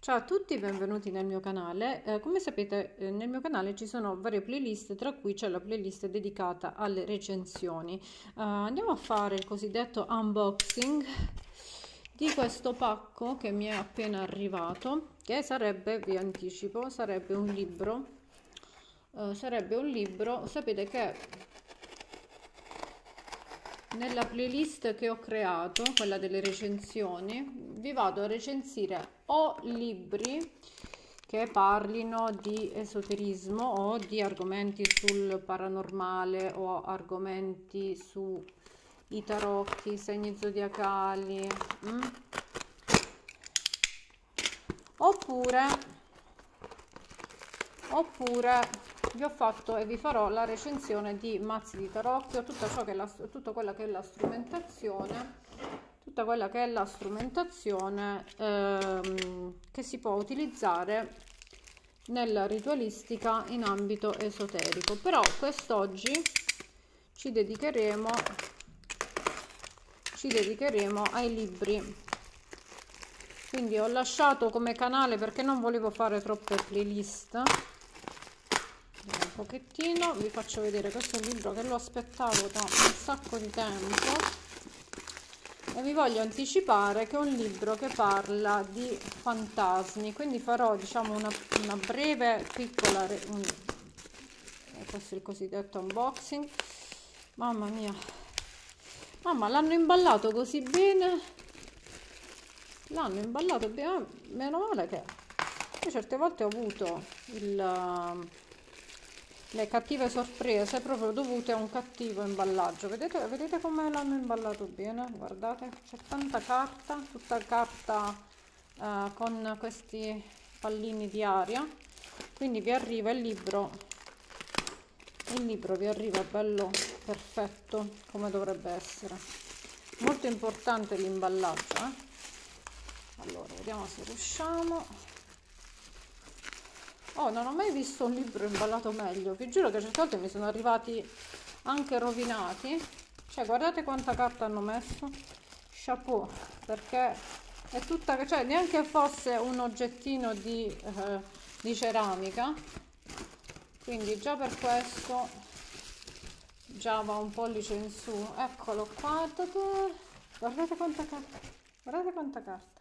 Ciao a tutti, benvenuti nel mio canale. Eh, come sapete eh, nel mio canale ci sono varie playlist, tra cui c'è la playlist dedicata alle recensioni. Eh, andiamo a fare il cosiddetto unboxing di questo pacco che mi è appena arrivato, che sarebbe, vi anticipo, sarebbe un libro. Eh, sarebbe un libro, sapete che nella playlist che ho creato, quella delle recensioni, vi vado a recensire o libri che parlino di esoterismo o di argomenti sul paranormale o argomenti sui tarocchi, segni zodiacali. Mm? Oppure, oppure vi ho fatto e vi farò la recensione di mazzi di tarocchio, tutto quello che è la strumentazione tutta quella che è la strumentazione ehm, che si può utilizzare nella ritualistica in ambito esoterico però quest'oggi ci dedicheremo ci dedicheremo ai libri quindi ho lasciato come canale perché non volevo fare troppe playlist pochettino vi faccio vedere questo è un libro che l'ho aspettavo da un sacco di tempo e vi voglio anticipare che è un libro che parla di fantasmi quindi farò diciamo una, una breve piccola un, questo è il cosiddetto unboxing mamma mia mamma l'hanno imballato così bene l'hanno imballato bene meno male che io certe volte ho avuto il le cattive sorprese proprio dovute a un cattivo imballaggio. Vedete, vedete come l'hanno imballato bene? Guardate, c'è tanta carta, tutta carta eh, con questi pallini di aria. Quindi vi arriva il libro, il libro vi arriva bello perfetto come dovrebbe essere. Molto importante l'imballaggio. Eh? Allora, vediamo se riusciamo. Oh, non ho mai visto un libro imballato meglio. Vi giuro che certe volte mi sono arrivati anche rovinati. Cioè, guardate quanta carta hanno messo. Chapeau, perché è tutta... Cioè, neanche fosse un oggettino di, eh, di ceramica. Quindi già per questo già va un pollice in su. Eccolo qua. Guardate quanta carta. Guardate quanta carta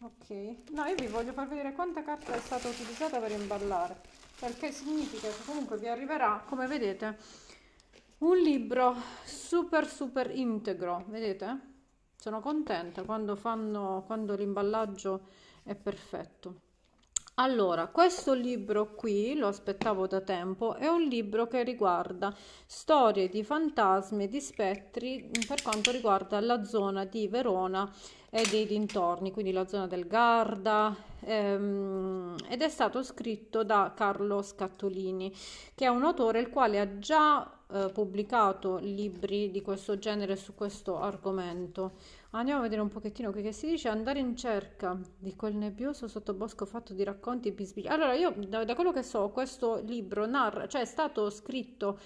ok no io vi voglio far vedere quanta carta è stata utilizzata per imballare perché significa che comunque vi arriverà come vedete un libro super super integro vedete sono contenta quando fanno quando l'imballaggio è perfetto allora, questo libro qui, lo aspettavo da tempo, è un libro che riguarda storie di fantasmi e di spettri per quanto riguarda la zona di Verona e dei dintorni, quindi la zona del Garda, ehm, ed è stato scritto da Carlo Scattolini, che è un autore il quale ha già eh, pubblicato libri di questo genere su questo argomento. Andiamo a vedere un pochettino qui che si dice andare in cerca di quel nebbioso sottobosco fatto di racconti bisbigli. Allora, io da, da quello che so, questo libro narra, cioè è stato scritto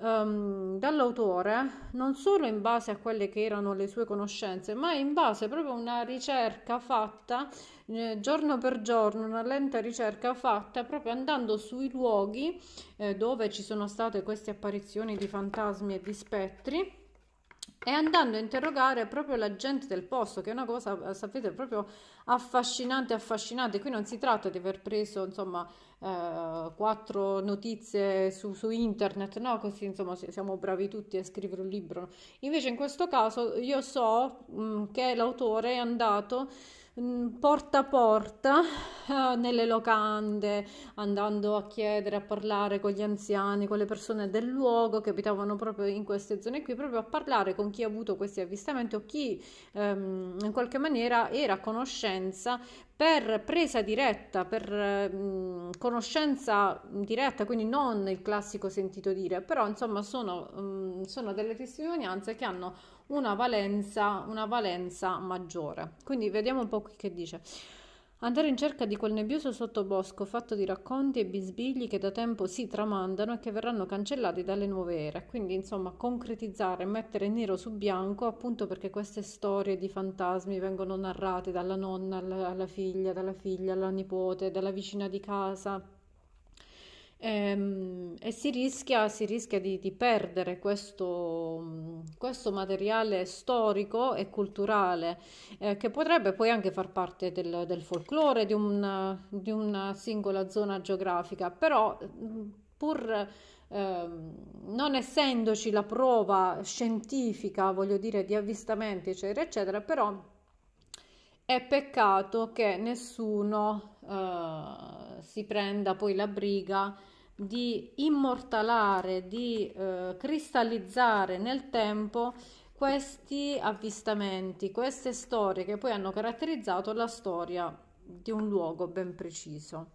um, dall'autore non solo in base a quelle che erano le sue conoscenze, ma in base proprio a una ricerca fatta eh, giorno per giorno, una lenta ricerca fatta proprio andando sui luoghi eh, dove ci sono state queste apparizioni di fantasmi e di spettri e andando a interrogare proprio la gente del posto, che è una cosa, sapete, proprio affascinante, affascinante. Qui non si tratta di aver preso, insomma, eh, quattro notizie su, su, internet, no? Così, insomma, siamo bravi tutti a scrivere un libro. Invece in questo caso io so mh, mm, che l'autore è andato Mm, porta a porta eh, nelle locande, andando a chiedere, a parlare con gli anziani, con le persone del luogo che abitavano proprio in queste zone qui, proprio a parlare con chi ha avuto questi avvistamenti o chi ehm, in qualche maniera era a conoscenza per presa diretta, per mh, mm, conoscenza diretta, quindi non il classico sentito dire, però insomma sono, mh, mm, sono delle testimonianze che hanno una valenza, una valenza maggiore. Quindi vediamo un po' che dice andare in cerca di quel nebbioso sottobosco fatto di racconti e bisbigli che da tempo si tramandano e che verranno cancellati dalle nuove ere. Quindi, insomma, concretizzare, mettere nero su bianco, appunto perché queste storie di fantasmi vengono narrate dalla nonna alla, figlia, dalla figlia alla nipote, dalla vicina di casa Ehm, e, si rischia, si rischia di, di, perdere questo, questo, materiale storico e culturale eh, che potrebbe poi anche far parte del, del folklore di, un, di, una singola zona geografica, però pur eh, non essendoci la prova scientifica, voglio dire, di avvistamenti, eccetera, eccetera, però è peccato che nessuno eh, si prenda poi la briga di immortalare, di eh, cristallizzare nel tempo questi avvistamenti, queste storie che poi hanno caratterizzato la storia di un luogo ben preciso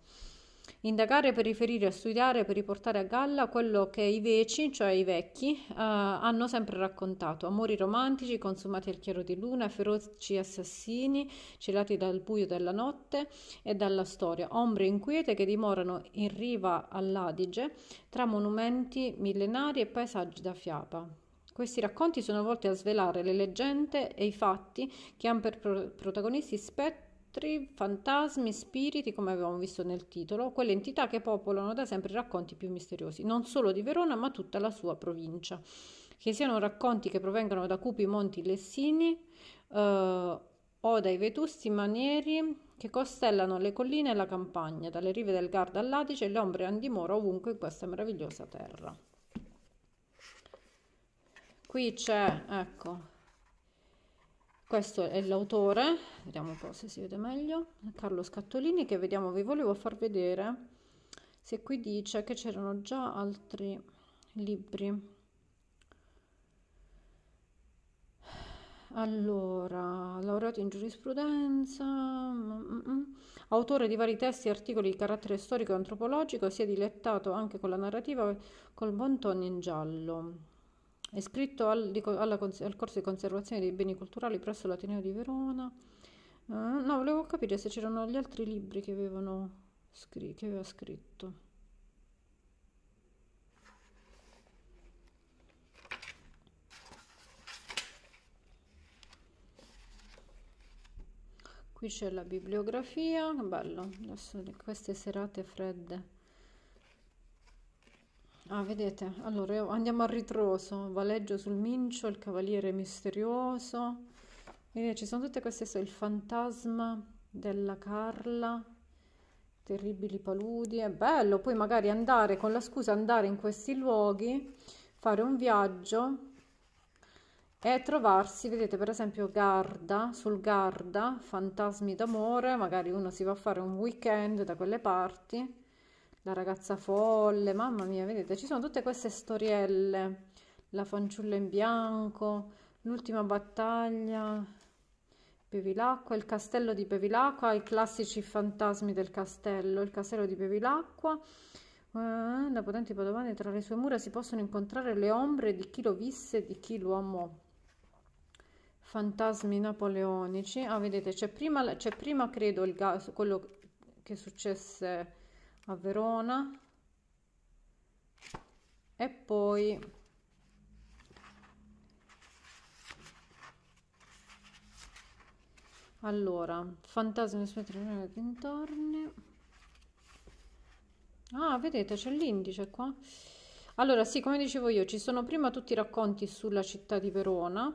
indagare per riferire, studiare per riportare a galla quello che i veci, cioè i vecchi, eh, hanno sempre raccontato. Amori romantici consumati al chiaro di luna, feroci assassini celati dal buio della notte e dalla storia, ombre inquiete che dimorano in riva all'Adige tra monumenti millenari e paesaggi da fiaba. Questi racconti sono volti a svelare le leggende e i fatti che hanno per protagonisti specchi mostri, fantasmi, spiriti, come avevamo visto nel titolo, quelle entità che popolano da sempre i racconti più misteriosi, non solo di Verona ma tutta la sua provincia. Che siano racconti che provengano da cupi monti lessini eh, o dai vetusti manieri che costellano le colline e la campagna, dalle rive del Garda all'Adice, le ombre han dimora ovunque in questa meravigliosa terra. Qui c'è, ecco, questo è l'autore, vediamo un po' se si vede meglio, Carlo Scattolini, che vediamo, vi volevo far vedere se qui dice che c'erano già altri libri. Allora, laureato in giurisprudenza, mm, mm, mm. autore di vari testi e articoli di carattere storico e antropologico, si è dilettato anche con la narrativa col buon in giallo è iscritto al, di, alla, al corso di conservazione dei beni culturali presso l'Ateneo di Verona. Uh, no, volevo capire se c'erano gli altri libri che, scr- che aveva scritto. qui c'è la bibliografia bello adesso queste serate fredde Ah, vedete, allora andiamo a ritroso, valeggio sul mincio, il cavaliere misterioso. Vedete, ci sono tutte queste, il fantasma della Carla, terribili paludi, è bello, poi magari andare con la scusa andare in questi luoghi, fare un viaggio e trovarsi, vedete per esempio Garda, sul Garda, fantasmi d'amore, magari uno si va a fare un weekend da quelle parti la ragazza folle, mamma mia, vedete, ci sono tutte queste storielle, la fanciulla in bianco, l'ultima battaglia, Bevilacqua, il castello di Bevilacqua, i classici fantasmi del castello, il castello di Bevilacqua, eh, da potenti padovani tra le sue mura si possono incontrare le ombre di chi lo visse e di chi lo amò. Fantasmi napoleonici, ah vedete c'è prima, prima, credo il, quello che successe a Verona e poi allora fantasmi spettrino dintorni ah vedete c'è l'indice qua allora sì come dicevo io ci sono prima tutti i racconti sulla città di Verona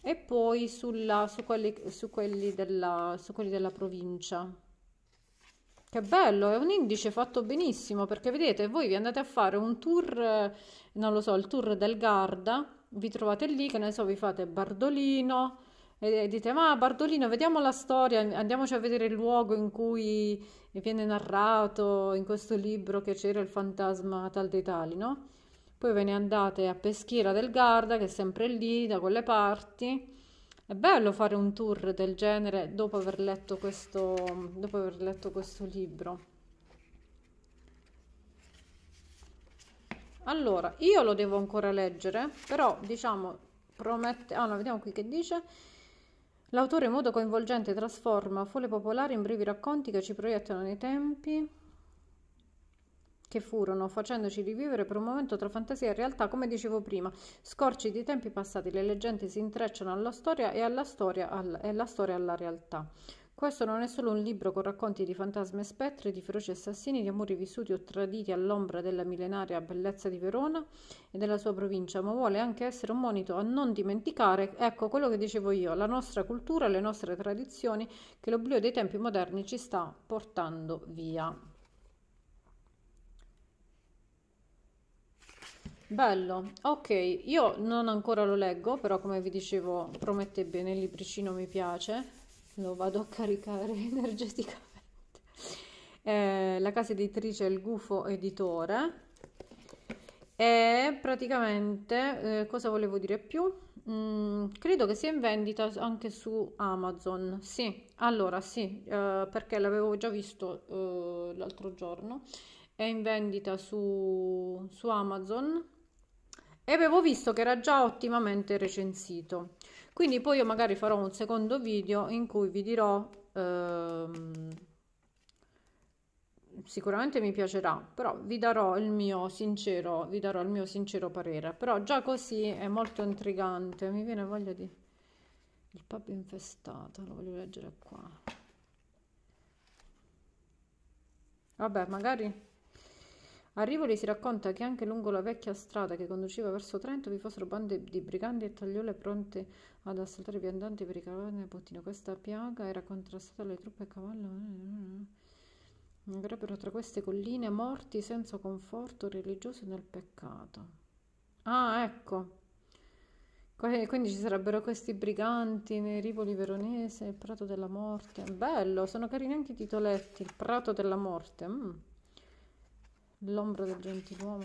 e poi sulla, su, quelli, su, quelli della, su quelli della provincia che bello, è un indice fatto benissimo perché vedete, voi vi andate a fare un tour, eh, non lo so, il tour del Garda, vi trovate lì, che ne so, vi fate Bardolino e dite ma Bardolino vediamo la storia andiamoci a vedere il luogo in cui viene narrato in questo libro che c'era il fantasma tal dei tali no? poi ve ne andate a Peschiera del Garda che è sempre lì da quelle parti è bello fare un tour del genere dopo aver letto questo, dopo aver letto questo libro. Allora, io lo devo ancora leggere, però diciamo promette... Ah no, vediamo qui che dice. L'autore in modo coinvolgente trasforma folle popolari in brevi racconti che ci proiettano nei tempi che furono, facendoci rivivere per un momento tra fantasia e realtà, come dicevo prima, scorci di tempi passati, le leggende si intrecciano alla storia e, alla storia, al, e la storia alla realtà. Questo non è solo un libro con racconti di fantasmi e spettri, di feroci assassini, di amori vissuti o traditi all'ombra della millenaria bellezza di Verona e della sua provincia, ma vuole anche essere un monito a non dimenticare, ecco quello che dicevo io, la nostra cultura, le nostre tradizioni che l'oblio dei tempi moderni ci sta portando via. Bello, ok, io non ancora lo leggo, però come vi dicevo promette bene, il libricino mi piace, lo vado a caricare energeticamente. Eh, la casa editrice è il Gufo Editore e praticamente eh, cosa volevo dire più? Mm, credo che sia in vendita anche su Amazon, sì, allora sì, eh, perché l'avevo già visto eh, l'altro giorno, è in vendita su, su Amazon e avevo visto che era già ottimamente recensito quindi poi io magari farò un secondo video in cui vi dirò ehm, sicuramente mi piacerà però vi darò il mio sincero vi darò il mio sincero parere però già così è molto intrigante mi viene voglia di il pub infestato lo voglio leggere qua vabbè magari a Rivoli si racconta che anche lungo la vecchia strada che conduceva verso Trento vi fossero bande di briganti e tagliole pronte ad assaltare i viandanti per i cavalli nel bottino. Questa piaga era contrastata dalle truppe a cavallo. Avrebbero tra queste colline morti senza conforto religioso nel peccato. Ah, ecco. Quindi ci sarebbero questi briganti nei rivoli veronese, il prato della morte. Bello, sono carini anche i titoletti, il prato della morte. Mm l'ombra del gentiluomo.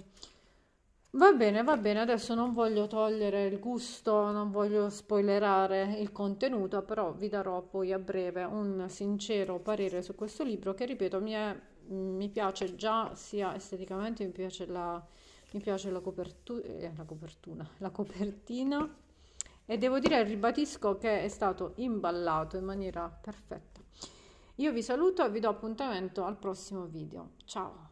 Va bene, va bene, adesso non voglio togliere il gusto, non voglio spoilerare il contenuto, però vi darò poi a breve un sincero parere su questo libro che, ripeto, mi, è, mi piace già sia esteticamente, mi piace la, mi piace la, copertu- eh, la copertuna, la copertina e devo dire, ribadisco che è stato imballato in maniera perfetta. Io vi saluto e vi do appuntamento al prossimo video. Ciao!